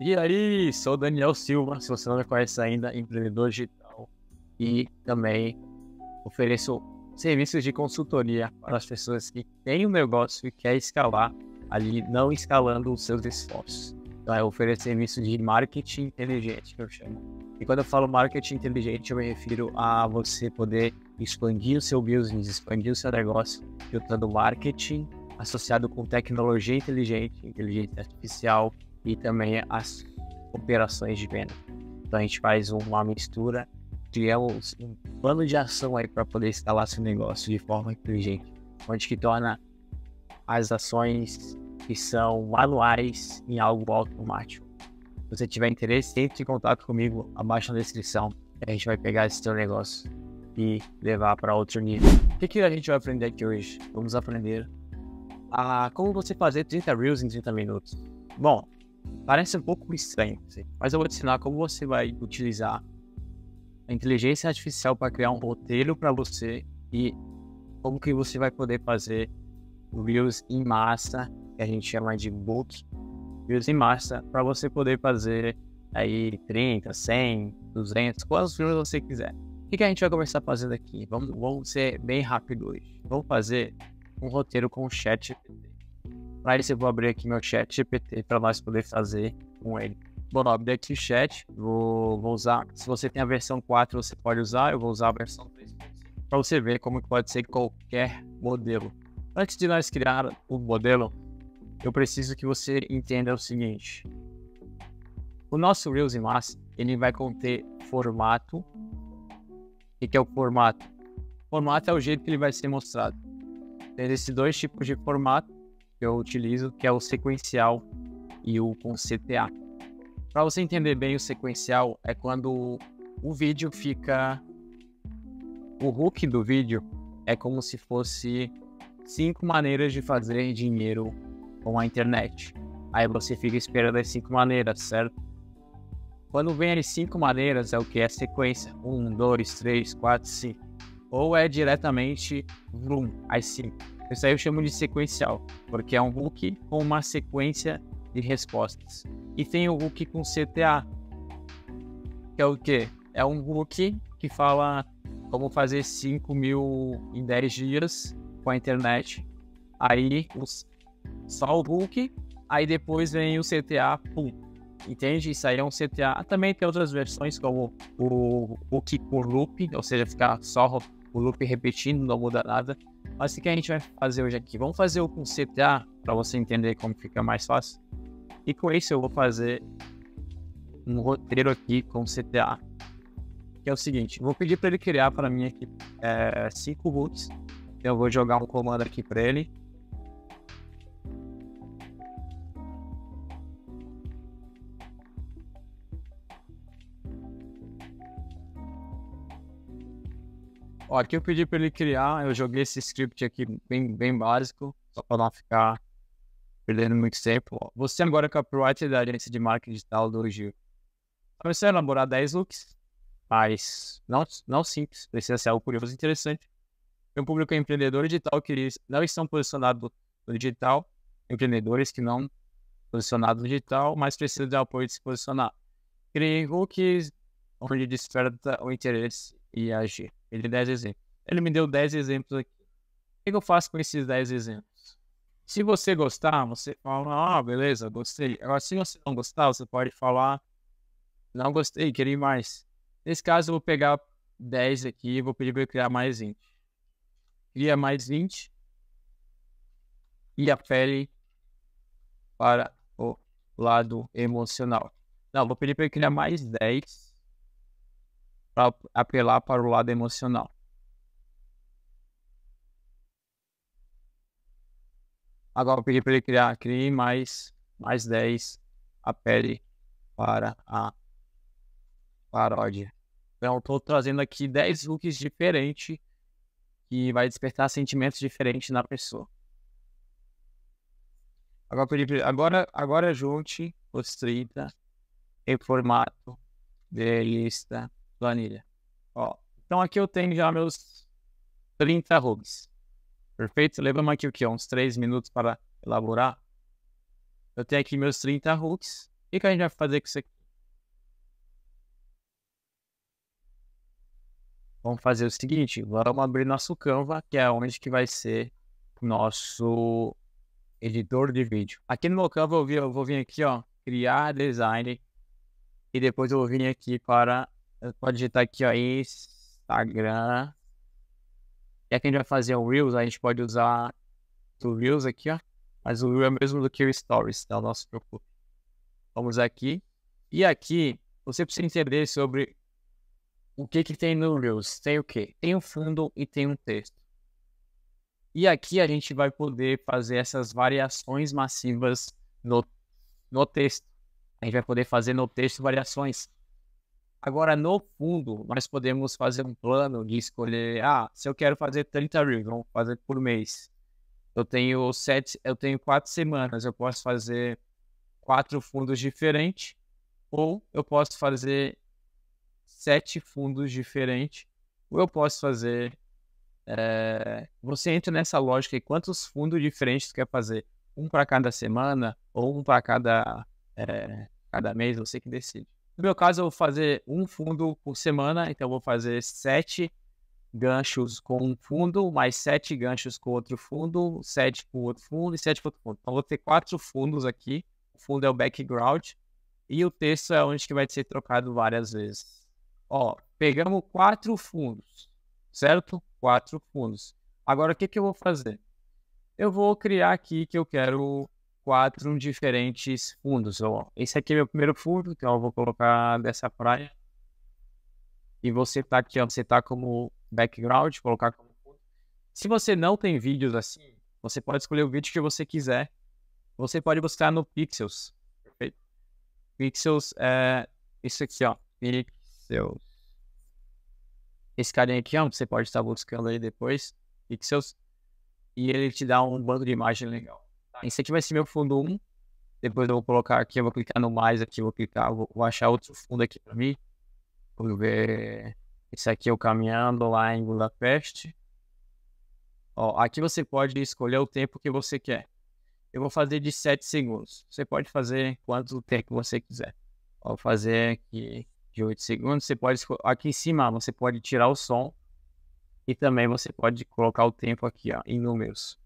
E aí, sou Daniel Silva, se você não me conhece ainda, empreendedor digital e também ofereço serviços de consultoria para as pessoas que têm um negócio e quer escalar ali não escalando os seus esforços. Então, eu ofereço serviço de marketing inteligente, que eu chamo. E quando eu falo marketing inteligente, eu me refiro a você poder expandir o seu business, expandir o seu negócio, juntando marketing associado com tecnologia inteligente, inteligência artificial, e também as operações de venda. Então a gente faz uma mistura, criamos é um plano de ação aí para poder escalar seu negócio de forma inteligente, onde que torna as ações que são manuais em algo automático. Se você tiver interesse, entre em contato comigo abaixo na descrição. A gente vai pegar esse seu negócio e levar para outro nível. O que, que a gente vai aprender aqui hoje? Vamos aprender a como você fazer 30 Reels em 30 minutos. Bom, Parece um pouco estranho, assim, mas eu vou te ensinar como você vai utilizar a inteligência artificial para criar um roteiro para você e como que você vai poder fazer reels em massa, que a gente chama de book, reels em massa, para você poder fazer aí 30, 100, 200, quantos reels você quiser. O que, que a gente vai começar fazendo aqui? Vamos, vamos ser bem rápido hoje. Vamos fazer um roteiro com o chat mas eu vou abrir aqui meu chat GPT para nós poder fazer com ele. Bom, abri aqui o chat, vou, vou usar. Se você tem a versão 4, você pode usar, eu vou usar a versão 3 para você ver como pode ser qualquer modelo. Antes de nós criar o modelo, eu preciso que você entenda o seguinte. O nosso Reels em massa, ele vai conter formato. O que é o formato? Formato é o jeito que ele vai ser mostrado. Tem esses dois tipos de formato que eu utilizo, que é o sequencial e o com CTA. Para você entender bem o sequencial, é quando o vídeo fica. O hook do vídeo é como se fosse cinco maneiras de fazer dinheiro com a internet. Aí você fica esperando as cinco maneiras, certo? Quando vem as cinco maneiras, é o que é sequência: um, dois, três, quatro, cinco. Ou é diretamente vroom, as cinco isso aí eu chamo de sequencial, porque é um hook com uma sequência de respostas. E tem o hook com CTA, que é o quê? É um hook que fala como fazer 5 mil em 10 dias com a internet. Aí os, só o hook, aí depois vem o CTA, pum. Entende? Isso aí é um CTA. Também tem outras versões, como o hook por loop, ou seja, ficar só o loop repetindo, não muda nada. Mas o que a gente vai fazer hoje aqui? Vamos fazer o conceito A para você entender como fica mais fácil. E com isso eu vou fazer um roteiro aqui com CTA, que é o seguinte: vou pedir para ele criar para mim aqui é, cinco boots. Então eu vou jogar um comando aqui para ele Ó, aqui eu pedi para ele criar, eu joguei esse script aqui bem, bem básico, só para não ficar perdendo muito tempo. Ó. Você agora é copywriter da agência de marketing digital do Gil. Começou a elaborar 10 looks, mas não, não simples, precisa ser algo curioso e interessante. Um público empreendedor digital que não estão posicionados no digital, empreendedores que não posicionados no digital, mas precisam de apoio de se posicionar. Criei looks onde desperta o interesse e agir. Ele 10 exemplos. Ele me deu 10 exemplos aqui. O que eu faço com esses 10 exemplos? Se você gostar, você fala, ah, beleza, gostei. Agora, se você não gostar, você pode falar, não gostei, queria mais. Nesse caso, eu vou pegar 10 aqui e vou pedir para ele criar mais 20. Cria mais 20 e a pele para o lado emocional. Não, vou pedir para ele criar mais 10 para apelar para o lado emocional. Agora eu pedi para ele criar, criei mais, mais 10, apele para a paródia. Então, estou trazendo aqui 10 looks diferentes que vai despertar sentimentos diferentes na pessoa. Agora, Felipe, agora, agora junte os 30 em formato de lista planilha. Ó, então aqui eu tenho já meus 30 rugs. Perfeito? Lembra aqui o que? Uns 3 minutos para elaborar. Eu tenho aqui meus 30 hooks. O que a gente vai fazer com isso aqui? Vamos fazer o seguinte, vamos abrir nosso Canva, que é onde que vai ser nosso editor de vídeo. Aqui no meu Canva eu vou, vir, eu vou vir aqui, ó, criar design e depois eu vou vir aqui para Pode digitar aqui, ó, Instagram. E aqui a gente vai fazer o Reels, a gente pode usar o Reels aqui, ó. Mas o Reels é mesmo do que o Stories, tá? Não se preocupe. Vamos aqui. E aqui, você precisa entender sobre o que que tem no Reels. Tem o quê? Tem um fundo e tem um texto. E aqui a gente vai poder fazer essas variações massivas no, no texto. A gente vai poder fazer no texto variações. Agora, no fundo, nós podemos fazer um plano de escolher, ah, se eu quero fazer 30 reels, vamos fazer por mês. Eu tenho sete, eu tenho quatro semanas, eu posso fazer quatro fundos diferentes, ou eu posso fazer sete fundos diferentes, ou eu posso fazer. É... Você entra nessa lógica e quantos fundos diferentes você quer fazer? Um para cada semana ou um para cada, é... cada mês, você que decide. No meu caso, eu vou fazer um fundo por semana, então eu vou fazer sete ganchos com um fundo, mais sete ganchos com outro fundo, sete com outro fundo e sete com outro fundo. Então, vou ter quatro fundos aqui. O fundo é o background e o texto é onde que vai ser trocado várias vezes. Ó, pegamos quatro fundos, certo? Quatro fundos. Agora, o que, que eu vou fazer? Eu vou criar aqui que eu quero quatro diferentes fundos. Esse aqui é meu primeiro fundo, então eu vou colocar dessa praia. E você tá aqui, ó, você tá como background, colocar como fundo. Se você não tem vídeos assim, você pode escolher o vídeo que você quiser. Você pode buscar no Pixels. Perfeito. Pixels é isso aqui, ó. Pixels. Esse carinha aqui, ó, você pode estar buscando aí depois. Pixels. E ele te dá um bando de imagem legal vai esse meu fundo 1. Depois eu vou colocar aqui, eu vou clicar no mais aqui, vou clicar, vou, vou achar outro fundo aqui para mim. Vou ver. Esse aqui é o caminhando lá em Budapeste. Ó, aqui você pode escolher o tempo que você quer. Eu vou fazer de 7 segundos. Você pode fazer quanto tempo você quiser. Vou fazer aqui de 8 segundos. Você pode aqui em cima, você pode tirar o som e também você pode colocar o tempo aqui, ó, em números.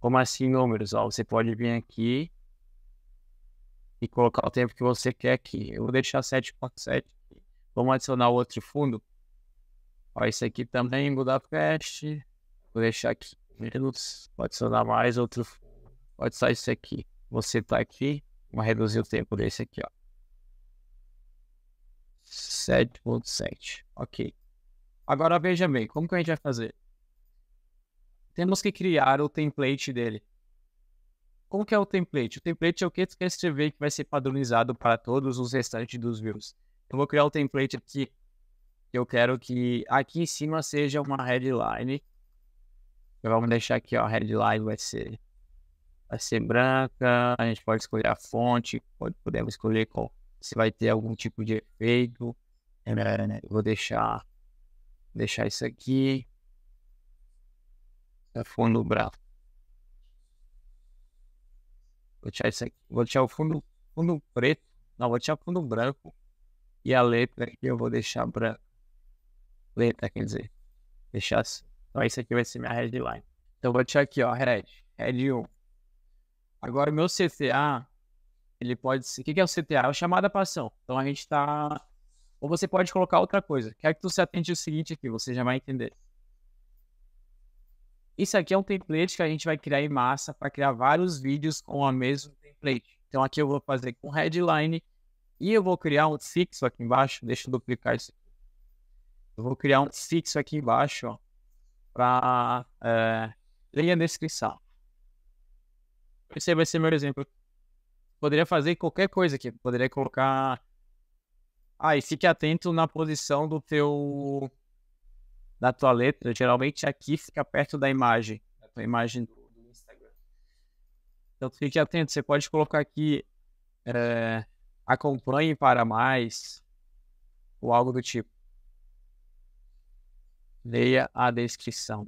Como assim números? Ó, você pode vir aqui e colocar o tempo que você quer aqui. Eu vou deixar 7.7. Vamos adicionar outro fundo. Ó, esse aqui também, Budapeste. Vou deixar aqui minutos Vou adicionar mais outro fundo. Pode sair isso aqui. Você tá aqui. Vamos reduzir o tempo desse aqui, ó. 7.7. Ok. Agora veja bem, como que a gente vai fazer? temos que criar o template dele. Como que é o template? O template é o que você quer escrever que vai ser padronizado para todos os restantes dos views. Eu vou criar o um template aqui. Eu quero que aqui em cima seja uma headline. Então, vamos deixar aqui, ó, a headline vai ser vai ser branca, a gente pode escolher a fonte, pode, podemos escolher qual, se vai ter algum tipo de efeito. É, eu vou deixar deixar isso aqui fundo bravo. Vou tirar esse aqui. Vou tirar o fundo, fundo preto. Não, vou tirar o fundo branco. E a letra aqui eu vou deixar branco. Letra, quer dizer. Deixar assim. Então isso aqui vai ser minha headline. Então vou tirar aqui, ó, red. Red 1. Agora meu CTA, ele pode ser... O que é o CTA? É o chamada passão. Então a gente tá... Ou você pode colocar outra coisa. quer que tu se atente o seguinte aqui, você já vai entender. Isso aqui é um template que a gente vai criar em massa para criar vários vídeos com a mesma template. Então aqui eu vou fazer com headline e eu vou criar um fixo aqui embaixo. Deixa eu duplicar isso. Aqui. Eu vou criar um fixo aqui embaixo para é, ler a descrição. Esse vai ser meu exemplo. Poderia fazer qualquer coisa aqui. Poderia colocar. Ah, e fique atento na posição do teu da tua letra, geralmente aqui fica perto da imagem, da tua imagem do, Instagram. Então fique atento, você pode colocar aqui é, acompanhe para mais ou algo do tipo. Leia a descrição.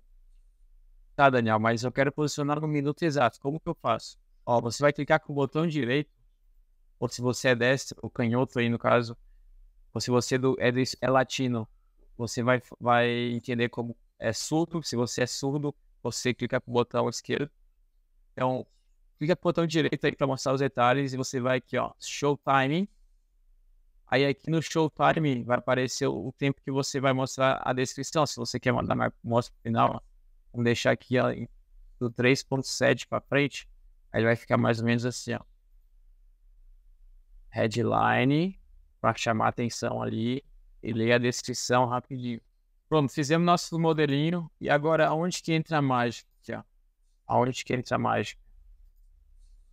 Tá, Daniel, mas eu quero posicionar no minuto exato. Como que eu faço? Ó, você vai clicar com o botão direito, ou se você é destro, ou canhoto aí no caso, ou se você é, do, é, do, é latino, você vai, vai entender como é surdo. Se você é surdo, você clica o botão esquerdo. Então, clica o botão direito aí para mostrar os detalhes e você vai aqui, ó, time Aí aqui no time vai aparecer o tempo que você vai mostrar a descrição. Se você quer mandar mais mostra final, vamos deixar aqui ó, do 3.7 para frente. Aí vai ficar mais ou menos assim, ó. Headline para chamar atenção ali e leia a descrição rapidinho. Pronto, fizemos nosso modelinho e agora onde que entra a mágica? Ó? Aonde que entra a mágica?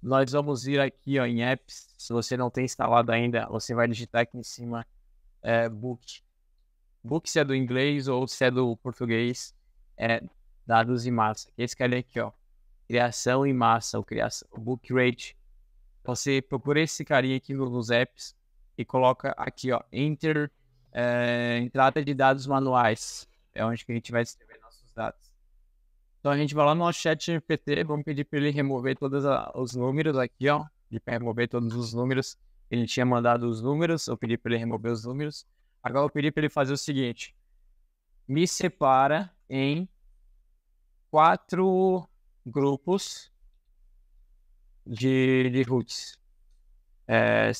Nós vamos ir aqui ó, em apps. Se você não tem instalado ainda, você vai digitar aqui em cima é, book. Book se é do inglês ou se é do português, é dados em massa. Esse cara aqui, ó, criação em massa, o, criação, o book rate. Você procura esse carinha aqui nos apps e coloca aqui, ó, enter é, de dados manuais. É onde que a gente vai escrever nossos dados. Então a gente vai lá no nosso chat GPT, vamos pedir para ele remover todos os números aqui, ó. Ele vai remover todos os números. Ele tinha mandado os números, eu pedi para ele remover os números. Agora eu pedi para ele fazer o seguinte: me separa em quatro grupos de, de roots. É,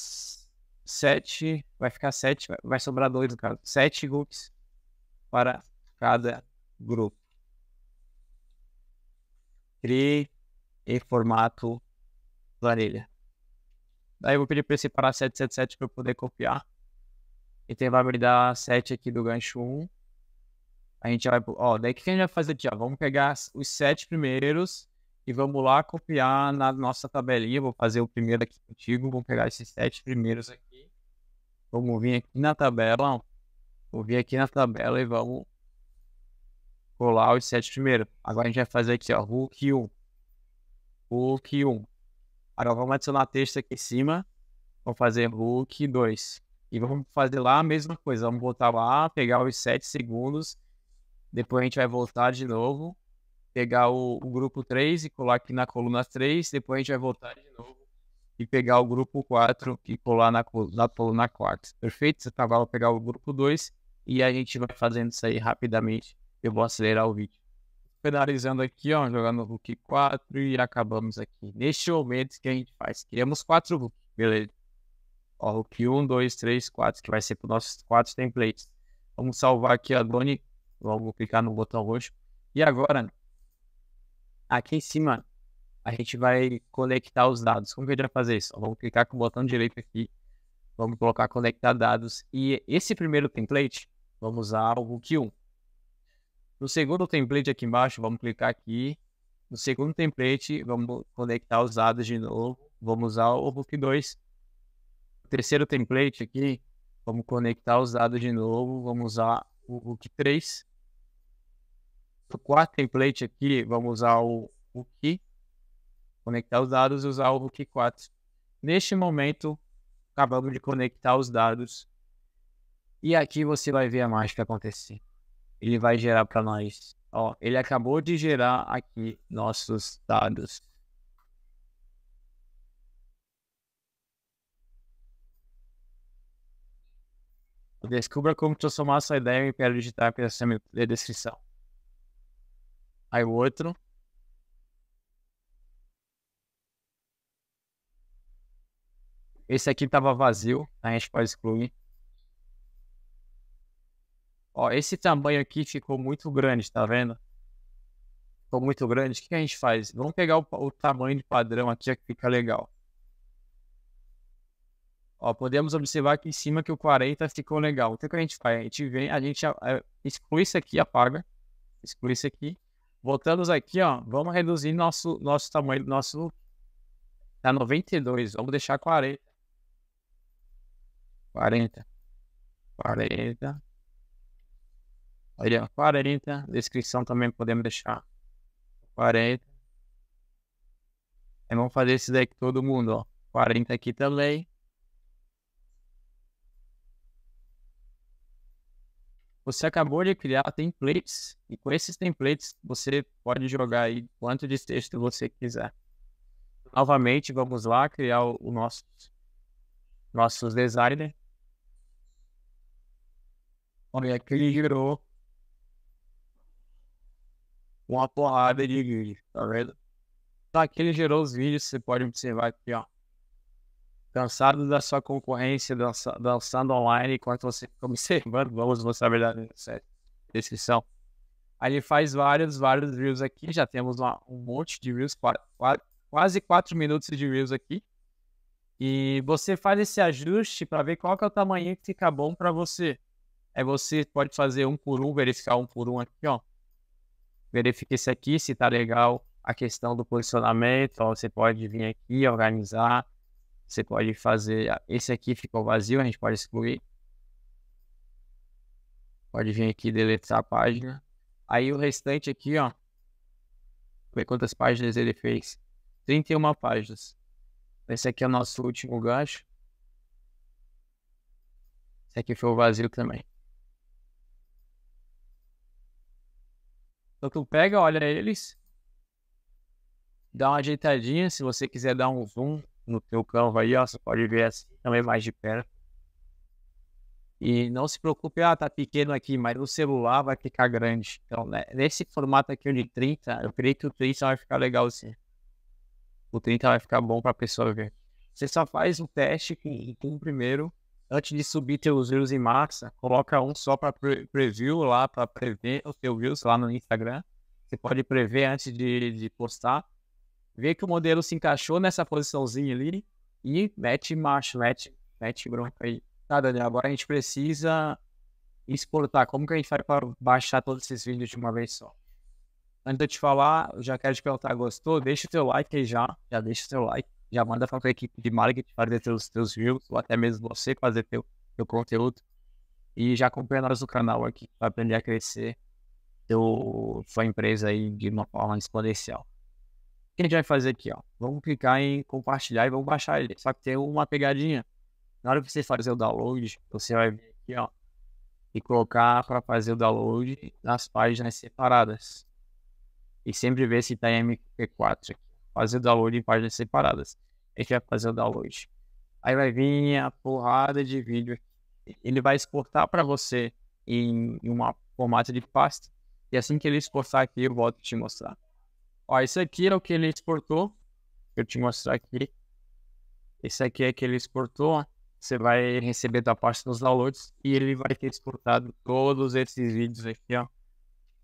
sete, vai ficar sete, vai sobrar dois no caso, sete grupos para cada grupo. Crie e formato planilha. Daí eu vou pedir para ele separar 777 para eu poder copiar. Então vai validar 7 aqui do gancho 1. A gente vai. Ó, daí o que a gente vai fazer aqui? Ó? Vamos pegar os 7 primeiros e vamos lá copiar na nossa tabelinha. Vou fazer o primeiro aqui contigo. Vamos pegar esses 7 primeiros aqui. Vamos vir aqui na tabela. Vamos vir aqui na tabela e vamos colar os sete primeiros. Agora a gente vai fazer aqui, ó, Hulk 1. Hulk 1. Agora vamos adicionar texto aqui em cima. Vamos fazer Hulk 2. E vamos fazer lá a mesma coisa. Vamos voltar lá, pegar os 7 segundos. Depois a gente vai voltar de novo. Pegar o, o grupo 3 e colar aqui na coluna 3. Depois a gente vai voltar de novo e pegar o grupo 4 e colar na, na, na quarta. Perfeito? Você acabava tá, pegar o grupo 2 e a gente vai fazendo isso aí rapidamente. Eu vou acelerar o vídeo. Finalizando aqui, ó, jogando o Hulk 4 e acabamos aqui. Neste momento que a gente faz, criamos 4 Hulk, beleza? Ó, Hulk 1, 2, 3, 4, que vai ser para os nossos 4 templates. Vamos salvar aqui a Doni. Vamos clicar no botão roxo. E agora, aqui em cima, a gente vai conectar os dados. Como que a gente vai fazer isso? Vamos clicar com o botão direito aqui, vamos colocar conectar dados, e esse primeiro template, vamos usar o Hook 1. No segundo template aqui embaixo, vamos clicar aqui, no segundo template, vamos conectar os dados de novo, vamos usar o Hook 2. No terceiro template aqui, vamos conectar os dados de novo, vamos usar o Hook 3. No quarto template aqui, vamos usar o Hook conectar os dados e usar o Hook 4. Neste momento, acabamos de conectar os dados e aqui você vai ver a mágica acontecer. Ele vai gerar para nós. Ó, ele acabou de gerar aqui nossos dados. Descubra como transformar sua ideia em império digital pela descrição. Aí o outro. Esse aqui estava vazio, a gente pode excluir. Ó, esse tamanho aqui ficou muito grande, tá vendo? Ficou muito grande. O que a gente faz? Vamos pegar o, o tamanho de padrão aqui, que fica legal. Ó, podemos observar aqui em cima que o 40 ficou legal. o que a gente faz? A gente vem, a gente exclui isso aqui, apaga. Exclui isso aqui. Voltamos aqui, ó. Vamos reduzir nosso, nosso tamanho, nosso... Tá 92. Vamos deixar 40. 40, 40. Olha, 40. Descrição também podemos deixar 40. Aí vamos fazer esse daqui todo mundo, ó. 40 aqui também. Você acabou de criar templates e com esses templates você pode jogar aí quanto de texto você quiser. Novamente, vamos lá criar o, o nosso nossos designer. Olha que ele gerou uma porrada de vídeo, tá vendo? Tá aqui ele gerou os vídeos, você pode observar aqui, ó. Cansado da sua concorrência dança, dançando online enquanto você fica observando, vamos mostrar a verdade sério. descrição. Aí ele faz vários, vários views aqui, já temos uma, um monte de views, quase 4 minutos de views aqui. E você faz esse ajuste para ver qual que é o tamanho que fica bom para você. Aí é, você pode fazer um por um, verificar um por um aqui, ó. Verifica esse aqui, se tá legal a questão do posicionamento, ó, você pode vir aqui, organizar, você pode fazer, ah, esse aqui ficou vazio, a gente pode excluir. Pode vir aqui deletar a página. Aí o restante aqui, ó, ver quantas páginas ele fez. 31 páginas. Esse aqui é o nosso último gancho. Esse aqui foi o vazio também. Então tu pega, olha eles, dá uma ajeitadinha, se você quiser dar um zoom no teu campo aí, ó, você pode ver assim, também mais de perto. E não se preocupe, ah, tá pequeno aqui, mas no celular vai ficar grande. Então, né, nesse formato aqui de 30, eu creio que o 30 vai ficar legal sim. O 30 vai ficar bom pra pessoa ver. Você só faz o teste com, com o primeiro antes de subir teus views em massa, coloca um só para pre preview lá, para prever o seu views lá no Instagram. Você pode prever antes de, de postar. Vê que o modelo se encaixou nessa posiçãozinha ali e mete marcha, mete, mete bronca aí. Tá, Daniel, agora a gente precisa exportar. Como que a gente faz para baixar todos esses vídeos de uma vez só? Antes de eu te falar, eu já quero te perguntar, gostou? Deixa o teu like aí já. Já deixa o teu like já manda para a equipe de marketing fazer seus, seus views, ou até mesmo você fazer teu, teu conteúdo. E já acompanha nós no canal aqui para aprender a crescer teu, sua empresa aí de uma forma exponencial. O que a gente vai fazer aqui, ó? Vamos clicar em compartilhar e vamos baixar ele. Só que tem uma pegadinha. Na hora que você fazer o download, você vai vir aqui, ó, e colocar para fazer o download nas páginas separadas. E sempre ver se está em MP4 aqui fazer o download em páginas separadas. A gente vai fazer o download. Aí vai vir a porrada de vídeo. Ele vai exportar para você em, em um formato de pasta. E assim que ele exportar aqui, eu volto te mostrar. Ó, esse aqui é o que ele exportou. Eu te mostrar aqui. Esse aqui é que ele exportou. Você vai receber da parte dos downloads e ele vai ter exportado todos esses vídeos aqui, ó.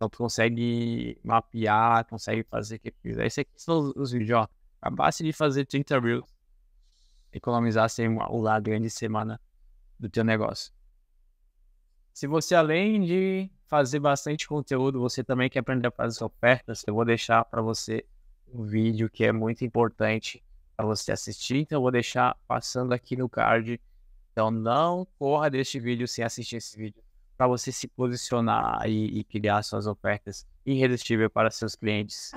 Então tu consegue mapear, consegue fazer o que quiser. Esses aqui são os, vídeos, ó. A base de fazer 30 reels, economizar sem assim, o lado grande semana do teu negócio. Se você, além de fazer bastante conteúdo, você também quer aprender a fazer ofertas, eu vou deixar para você um vídeo que é muito importante para você assistir. Então, eu vou deixar passando aqui no card. Então, não corra deste vídeo sem assistir esse vídeo para você se posicionar e, e criar suas ofertas irresistíveis para seus clientes.